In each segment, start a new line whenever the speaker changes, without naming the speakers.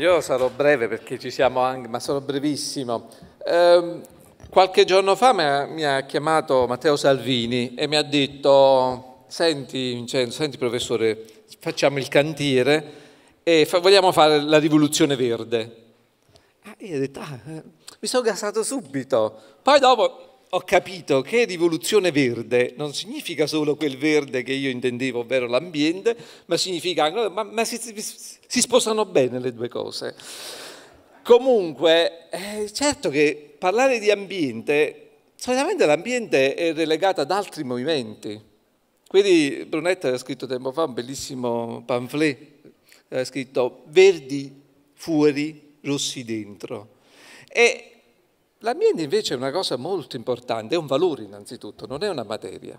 Io sarò breve perché ci siamo anche, ma sarò brevissimo. Eh, qualche giorno fa mi ha chiamato Matteo Salvini e mi ha detto, senti Vincenzo, senti professore, facciamo il cantiere e fa, vogliamo fare la rivoluzione verde. Ah, io ho detto, ah, eh, mi sono gasato subito. Poi dopo ho capito che rivoluzione verde non significa solo quel verde che io intendevo, ovvero l'ambiente, ma significa anche... Ma, ma si, si, sposano bene le due cose. Comunque, eh, certo che parlare di ambiente, solitamente l'ambiente è relegato ad altri movimenti. Quindi Brunetta aveva scritto tempo fa un bellissimo pamphlet, aveva scritto Verdi fuori, rossi dentro. E L'ambiente invece è una cosa molto importante, è un valore innanzitutto, non è una materia.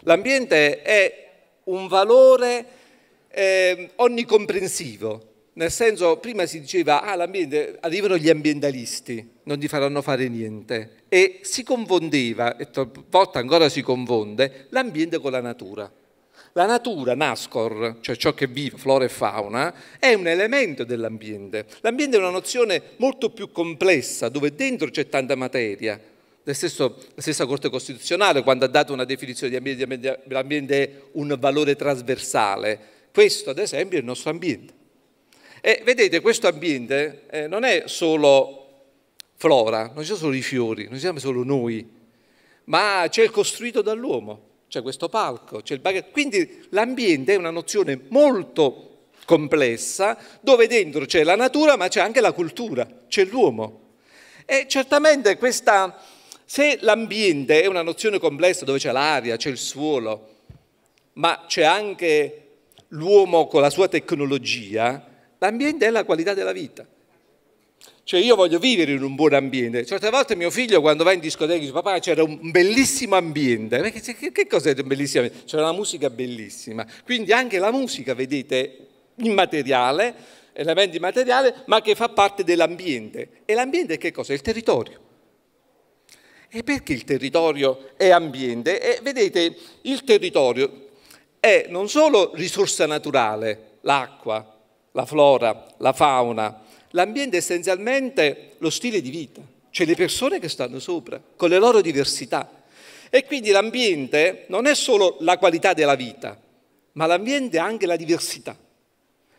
L'ambiente è un valore eh, onnicomprensivo, nel senso prima si diceva ah, l'ambiente, arrivano gli ambientalisti, non gli faranno fare niente e si confondeva, e talvolta ancora si confonde, l'ambiente con la natura. La natura, NASCOR, cioè ciò che vive, flora e fauna, è un elemento dell'ambiente. L'ambiente è una nozione molto più complessa, dove dentro c'è tanta materia. Stesso, la stessa Corte Costituzionale, quando ha dato una definizione di ambiente, l'ambiente è un valore trasversale. Questo, ad esempio, è il nostro ambiente. E vedete, questo ambiente eh, non è solo flora, non ci sono solo i fiori, non siamo solo noi, ma c'è il costruito dall'uomo c'è questo palco, c'è il baghetto. Quindi l'ambiente è una nozione molto complessa dove dentro c'è la natura ma c'è anche la cultura, c'è l'uomo. E certamente questa, se l'ambiente è una nozione complessa dove c'è l'aria, c'è il suolo, ma c'è anche l'uomo con la sua tecnologia, l'ambiente è la qualità della vita. Cioè io voglio vivere in un buon ambiente. Certe volte mio figlio quando va in discoteca dice papà c'era un bellissimo ambiente. Perché, che, che cos'è un bellissimo ambiente? C'era una musica bellissima. Quindi anche la musica, vedete, immateriale, elementi immateriale, ma che fa parte dell'ambiente. E l'ambiente che cosa? Il territorio. E perché il territorio è ambiente? E vedete, il territorio è non solo risorsa naturale, l'acqua, la flora, la fauna, L'ambiente è essenzialmente lo stile di vita, cioè le persone che stanno sopra, con le loro diversità. E quindi l'ambiente non è solo la qualità della vita, ma l'ambiente è anche la diversità.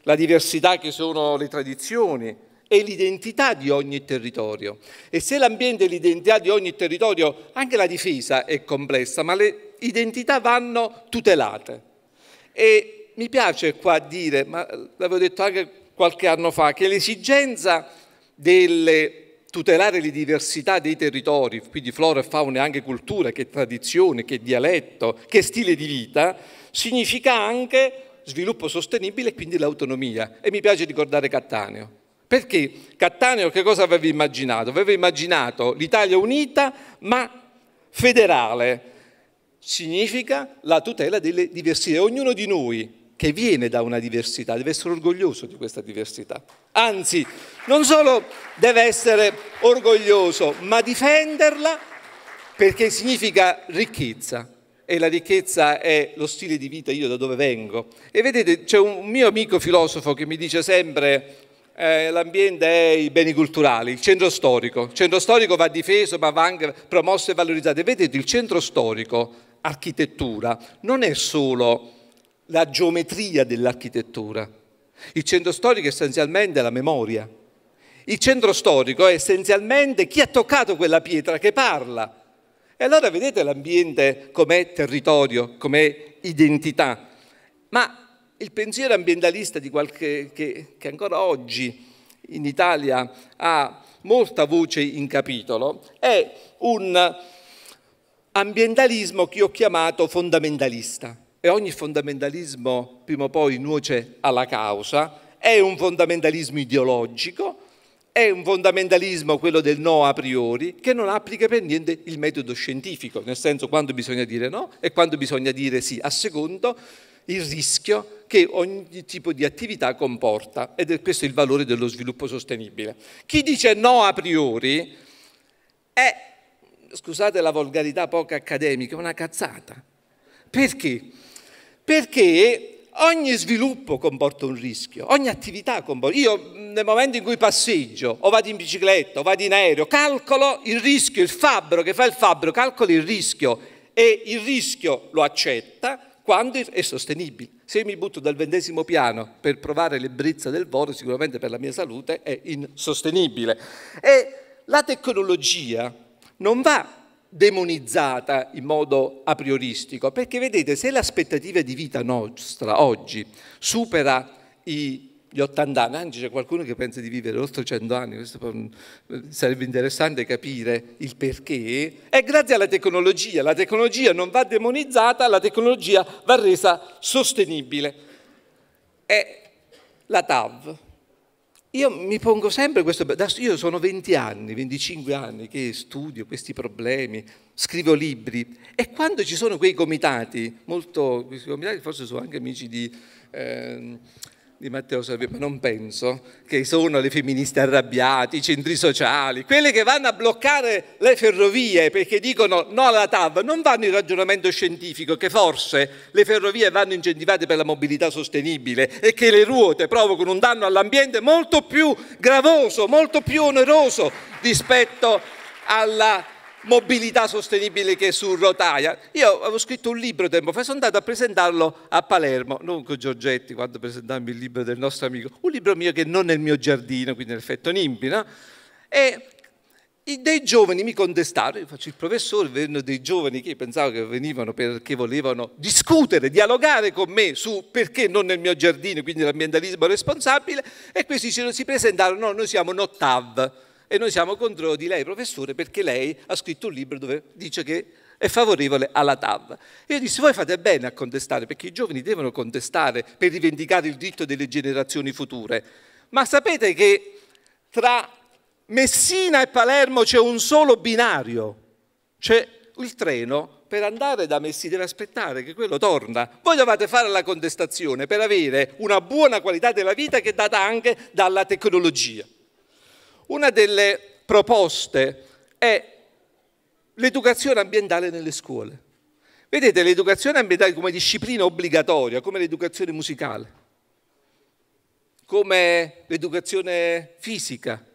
La diversità che sono le tradizioni e l'identità di ogni territorio. E se l'ambiente è l'identità di ogni territorio, anche la difesa è complessa, ma le identità vanno tutelate. E mi piace qua dire, ma l'avevo detto anche qualche anno fa, che l'esigenza del tutelare le diversità dei territori, quindi flora e fauna e anche cultura, che tradizione, che dialetto, che stile di vita, significa anche sviluppo sostenibile e quindi l'autonomia. E mi piace ricordare Cattaneo. Perché Cattaneo che cosa aveva immaginato? Aveva immaginato l'Italia unita ma federale. Significa la tutela delle diversità. Ognuno di noi che viene da una diversità, deve essere orgoglioso di questa diversità. Anzi, non solo deve essere orgoglioso, ma difenderla perché significa ricchezza e la ricchezza è lo stile di vita io da dove vengo. E vedete, c'è un mio amico filosofo che mi dice sempre eh, l'ambiente è i beni culturali, il centro storico. Il centro storico va difeso, ma va anche promosso e valorizzato. E vedete, il centro storico, architettura, non è solo la geometria dell'architettura. Il centro storico è essenzialmente la memoria. Il centro storico è essenzialmente chi ha toccato quella pietra che parla. E allora vedete l'ambiente com'è territorio, com'è identità. Ma il pensiero ambientalista di qualche, che, che ancora oggi in Italia ha molta voce in capitolo è un ambientalismo che ho chiamato fondamentalista e ogni fondamentalismo prima o poi nuoce alla causa, è un fondamentalismo ideologico, è un fondamentalismo quello del no a priori che non applica per niente il metodo scientifico, nel senso quando bisogna dire no e quando bisogna dire sì, a secondo il rischio che ogni tipo di attività comporta ed è questo il valore dello sviluppo sostenibile. Chi dice no a priori è, scusate la volgarità poco accademica, una cazzata. Perché? perché ogni sviluppo comporta un rischio, ogni attività comporta. Io nel momento in cui passeggio, o vado in bicicletta, o vado in aereo, calcolo il rischio, il fabbro che fa il fabbro, calcola il rischio e il rischio lo accetta quando è sostenibile. Se mi butto dal ventesimo piano per provare l'ebbrezza del volo, sicuramente per la mia salute è insostenibile. E la tecnologia non va demonizzata in modo a prioristico, perché vedete se l'aspettativa di vita nostra oggi supera i gli 80 anni, anzi c'è qualcuno che pensa di vivere oltre 100 anni, questo eh, sarebbe interessante capire il perché, è grazie alla tecnologia, la tecnologia non va demonizzata, la tecnologia va resa sostenibile. È la TAV, io mi pongo sempre questo, io sono 20 anni, 25 anni che studio questi problemi, scrivo libri e quando ci sono quei comitati, molto, questi comitati forse sono anche amici di... Eh, di Matteo Salvini, ma non penso che sono le femministe arrabbiate, i centri sociali, quelle che vanno a bloccare le ferrovie perché dicono no alla TAV, non vanno in ragionamento scientifico che forse le ferrovie vanno incentivate per la mobilità sostenibile e che le ruote provocano un danno all'ambiente molto più gravoso, molto più oneroso rispetto alla mobilità sostenibile che è su rotaia. Io avevo scritto un libro tempo fa, sono andato a presentarlo a Palermo, non con Giorgetti quando presentammo il libro del nostro amico, un libro mio che non è nel mio giardino, quindi nell'effetto Nimbi, no? E dei giovani mi contestarono, io faccio il professore, vennero dei giovani che pensavo che venivano perché volevano discutere, dialogare con me su perché non nel mio giardino, quindi l'ambientalismo responsabile, e questi si presentarono, no, noi siamo un ottavo e noi siamo contro di lei, professore, perché lei ha scritto un libro dove dice che è favorevole alla TAV. Io disse, voi fate bene a contestare, perché i giovani devono contestare per rivendicare il diritto delle generazioni future. Ma sapete che tra Messina e Palermo c'è un solo binario, c'è il treno per andare da Messina, deve aspettare che quello torna. Voi dovete fare la contestazione per avere una buona qualità della vita che è data anche dalla tecnologia. Una delle proposte è l'educazione ambientale nelle scuole. Vedete l'educazione ambientale come disciplina obbligatoria, come l'educazione musicale, come l'educazione fisica.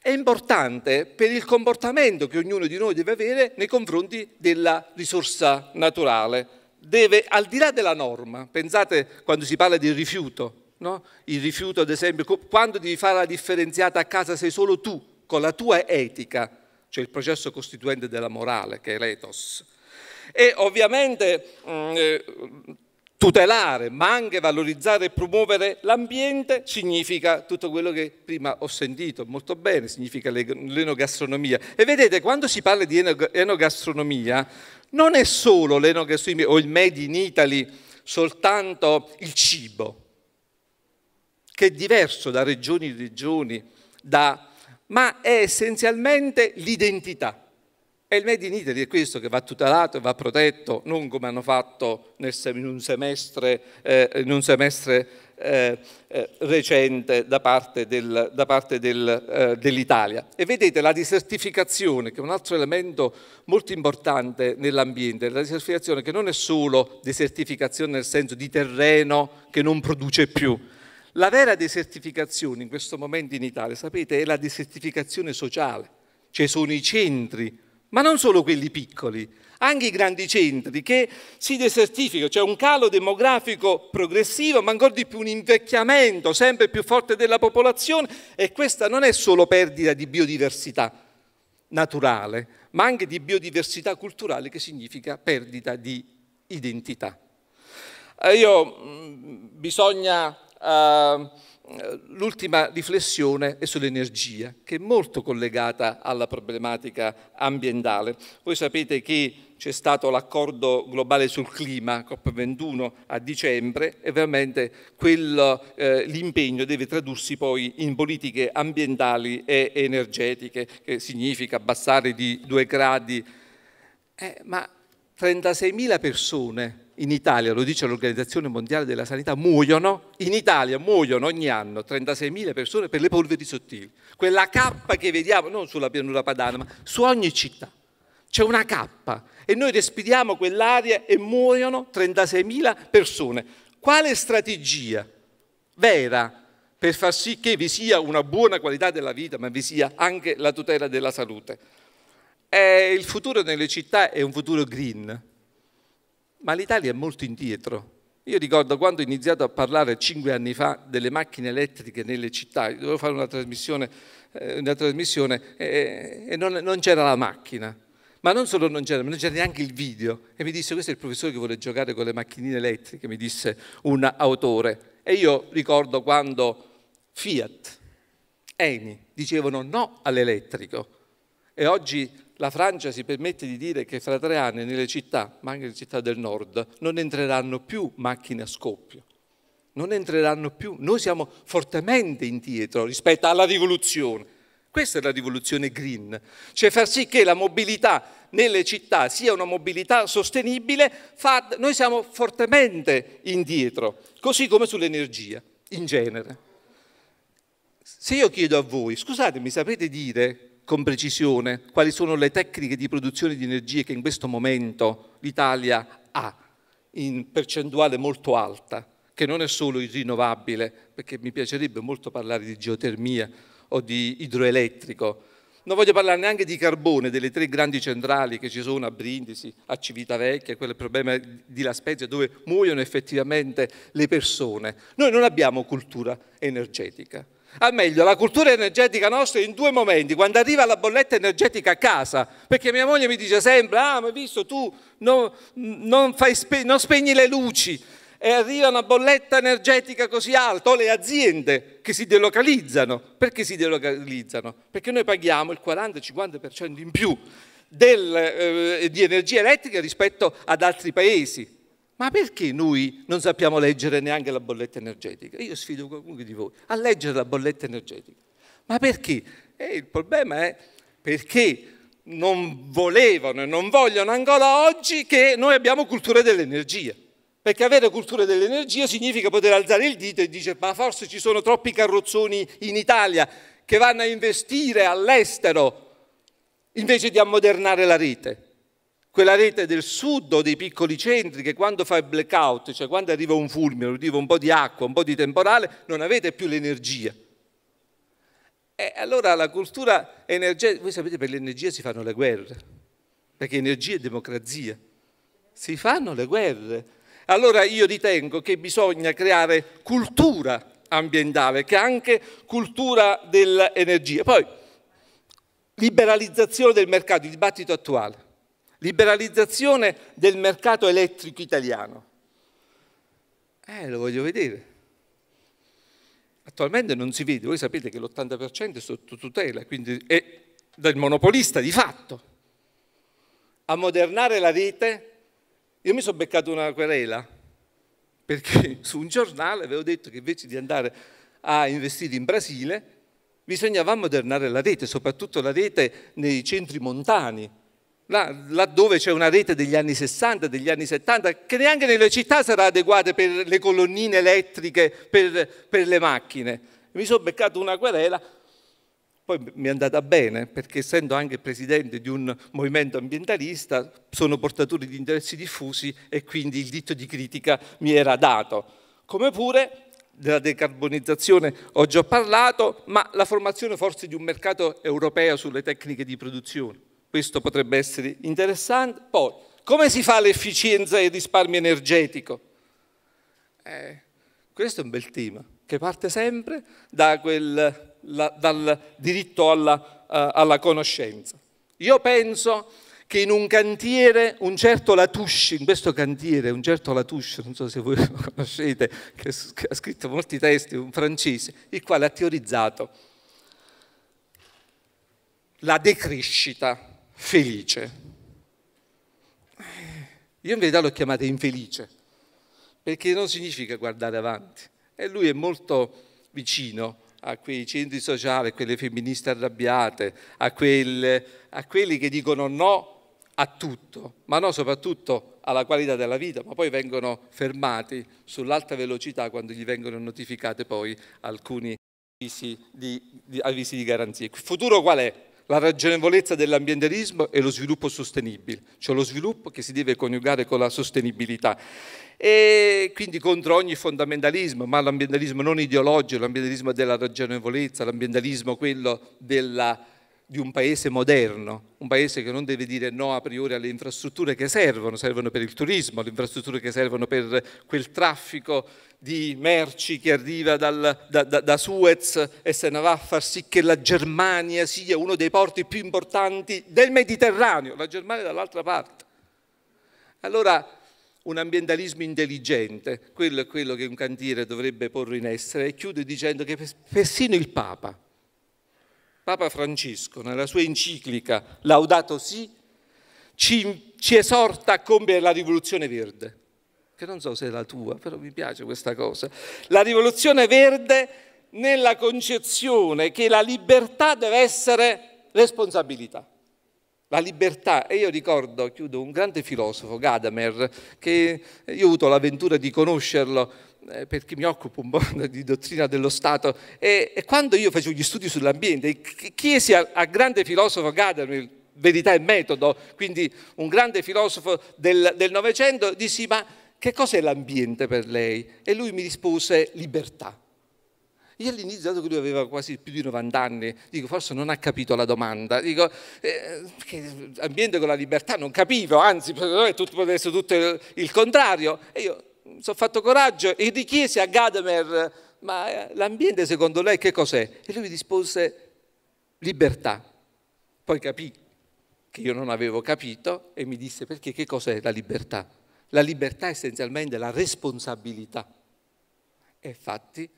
È importante per il comportamento che ognuno di noi deve avere nei confronti della risorsa naturale. Deve, al di là della norma, pensate quando si parla di rifiuto, No? Il rifiuto, ad esempio, quando devi fare la differenziata a casa sei solo tu, con la tua etica, cioè il processo costituente della morale, che è l'ethos. E ovviamente mm, eh, tutelare, ma anche valorizzare e promuovere l'ambiente significa tutto quello che prima ho sentito molto bene, significa l'enogastronomia. E vedete, quando si parla di enogastronomia, non è solo l'enogastronomia o il Made in Italy soltanto il cibo, che è diverso da regioni in regioni, da... ma è essenzialmente l'identità. E il Made in Italy è questo che va tutelato e va protetto, non come hanno fatto in un semestre, eh, in un semestre eh, eh, recente da parte, del, da parte del, eh, dell'Italia. E vedete la desertificazione, che è un altro elemento molto importante nell'ambiente, la desertificazione che non è solo desertificazione nel senso di terreno che non produce più, la vera desertificazione in questo momento in Italia, sapete, è la desertificazione sociale. Cioè sono i centri, ma non solo quelli piccoli, anche i grandi centri che si desertificano. C'è cioè un calo demografico progressivo, ma ancora di più un invecchiamento sempre più forte della popolazione e questa non è solo perdita di biodiversità naturale, ma anche di biodiversità culturale che significa perdita di identità. Eh, io, mm, bisogna Ehm, l'ultima riflessione è sull'energia, che è molto collegata alla problematica ambientale. Voi sapete che c'è stato l'accordo globale sul clima, COP21, a dicembre e veramente eh, l'impegno eh, deve tradursi poi in politiche ambientali e energetiche, che significa abbassare di due gradi. Eh, ma 36.000 persone in Italia, lo dice l'Organizzazione Mondiale della Sanità, muoiono, in Italia muoiono ogni anno 36.000 persone per le polveri sottili. Quella cappa che vediamo, non sulla pianura padana, ma su ogni città, c'è una cappa e noi respiriamo quell'aria e muoiono 36.000 persone. Quale strategia vera per far sì che vi sia una buona qualità della vita, ma vi sia anche la tutela della salute? eh, il futuro nelle città è un futuro green, ma l'Italia è molto indietro. Io ricordo quando ho iniziato a parlare cinque anni fa delle macchine elettriche nelle città, dovevo fare una trasmissione, eh, una trasmissione e, eh, eh, e non, non c'era la macchina. Ma non solo non c'era, ma non c'era neanche il video. E mi disse, questo è il professore che vuole giocare con le macchinine elettriche, mi disse un autore. E io ricordo quando Fiat, Eni dicevano no all'elettrico. E oggi la Francia si permette di dire che fra tre anni nelle città, ma anche nelle città del nord, non entreranno più macchine a scoppio. Non entreranno più. Noi siamo fortemente indietro rispetto alla rivoluzione. Questa è la rivoluzione green, cioè far sì che la mobilità nelle città sia una mobilità sostenibile, fa... noi siamo fortemente indietro, così come sull'energia in genere. Se io chiedo a voi, scusatemi, sapete dire con precisione quali sono le tecniche di produzione di energie che in questo momento l'Italia ha in percentuale molto alta, che non è solo il rinnovabile, perché mi piacerebbe molto parlare di geotermia o di idroelettrico. Non voglio parlare neanche di carbone, delle tre grandi centrali che ci sono a Brindisi, a Civitavecchia, quello è il problema di La Spezia, dove muoiono effettivamente le persone. Noi non abbiamo cultura energetica. Al ah, meglio, la cultura energetica nostra in due momenti, quando arriva la bolletta energetica a casa, perché mia moglie mi dice sempre, ah, ma hai visto tu non, non, spe non spegni le luci, e arriva una bolletta energetica così alta, o le aziende che si delocalizzano. Perché si delocalizzano? Perché noi paghiamo il 40-50% in più del, eh, di energia elettrica rispetto ad altri paesi. Ma perché noi non sappiamo leggere neanche la bolletta energetica? Io sfido qualcuno di voi a leggere la bolletta energetica. Ma perché? Eh, il problema è perché non volevano e non vogliono ancora oggi che noi abbiamo cultura dell'energia. Perché avere cultura dell'energia significa poter alzare il dito e dire ma forse ci sono troppi carrozzoni in Italia che vanno a investire all'estero invece di ammodernare la rete quella rete del sud o dei piccoli centri che quando fa il blackout, cioè quando arriva un fulmine, arriva un po' di acqua, un po' di temporale, non avete più l'energia. E allora la cultura energetica, voi sapete per l'energia si fanno le guerre, perché energia è democrazia, si fanno le guerre. Allora io ritengo che bisogna creare cultura ambientale, che è anche cultura dell'energia. Poi liberalizzazione del mercato, il dibattito attuale Liberalizzazione del mercato elettrico italiano. Eh, lo voglio vedere. Attualmente non si vede, voi sapete che l'80% è sotto tutela, quindi è del monopolista di fatto. A modernare la rete, io mi sono beccato una querela, perché su un giornale avevo detto che invece di andare a investire in Brasile, bisognava modernare la rete, soprattutto la rete nei centri montani, laddove c'è una rete degli anni 60, degli anni 70, che neanche nelle città sarà adeguata per le colonnine elettriche, per, per le macchine. Mi sono beccato una querela, poi mi è andata bene, perché essendo anche presidente di un movimento ambientalista, sono portatore di interessi diffusi e quindi il diritto di critica mi era dato. Come pure della decarbonizzazione ho già parlato, ma la formazione forse di un mercato europeo sulle tecniche di produzione questo potrebbe essere interessante. Poi, come si fa l'efficienza e il risparmio energetico? Eh, questo è un bel tema che parte sempre da quel, la, dal diritto alla, uh, alla conoscenza. Io penso che in un cantiere un certo Latouche, in questo cantiere un certo Latouche, non so se voi lo conoscete, che ha scritto molti testi, un francese, il quale ha teorizzato la decrescita felice. Eh, io in verità l'ho chiamata infelice, perché non significa guardare avanti. E lui è molto vicino a quei centri sociali, a quelle femministe arrabbiate, a, quel, a quelli che dicono no a tutto, ma no soprattutto alla qualità della vita, ma poi vengono fermati sull'alta velocità quando gli vengono notificate poi alcuni avvisi di, di, avvisi di garanzie. Il futuro qual è? la ragionevolezza dell'ambientalismo e lo sviluppo sostenibile, cioè lo sviluppo che si deve coniugare con la sostenibilità. E quindi contro ogni fondamentalismo, ma l'ambientalismo non ideologico, l'ambientalismo della ragionevolezza, l'ambientalismo quello della di un paese moderno, un paese che non deve dire no a priori alle infrastrutture che servono, servono per il turismo, le infrastrutture che servono per quel traffico di merci che arriva dal, da, da, da, Suez e se ne va a far sì che la Germania sia uno dei porti più importanti del Mediterraneo, la Germania dall'altra parte. Allora un ambientalismo intelligente, quello è quello che un cantiere dovrebbe porre in essere e chiudo dicendo che persino il Papa Papa Francesco, nella sua enciclica Laudato Si, ci, ci esorta a compiere la rivoluzione verde, che non so se è la tua, però mi piace questa cosa. La rivoluzione verde nella concezione che la libertà deve essere responsabilità. La libertà, e io ricordo, chiudo, un grande filosofo, Gadamer, che io ho avuto l'avventura di conoscerlo eh, perché mi occupo un po' di dottrina dello Stato, e, e quando io facevo gli studi sull'ambiente, chiesi al grande filosofo Gadamer, verità e metodo, quindi un grande filosofo del Novecento, dissi ma che cos'è l'ambiente per lei? E lui mi rispose libertà. Io all'inizio, dato che lui aveva quasi più di 90 anni, dico forse non ha capito la domanda, dico eh, ambiente con la libertà non capivo, anzi per potrebbe essere tutto il contrario. E io sono fatto coraggio e richiesi a Gadamer, ma eh, l'ambiente secondo lei che cos'è? E lui mi rispose libertà. Poi capì che io non avevo capito e mi disse perché che cos'è la libertà? La libertà è essenzialmente la responsabilità. E infatti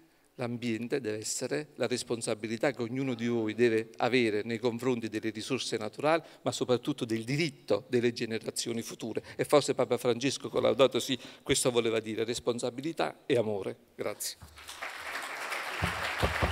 l'ambiente deve essere la responsabilità che ognuno di voi deve avere nei confronti delle risorse naturali, ma soprattutto del diritto delle generazioni future. E forse Papa Francesco Collaudato sì, questo voleva dire responsabilità e amore. Grazie.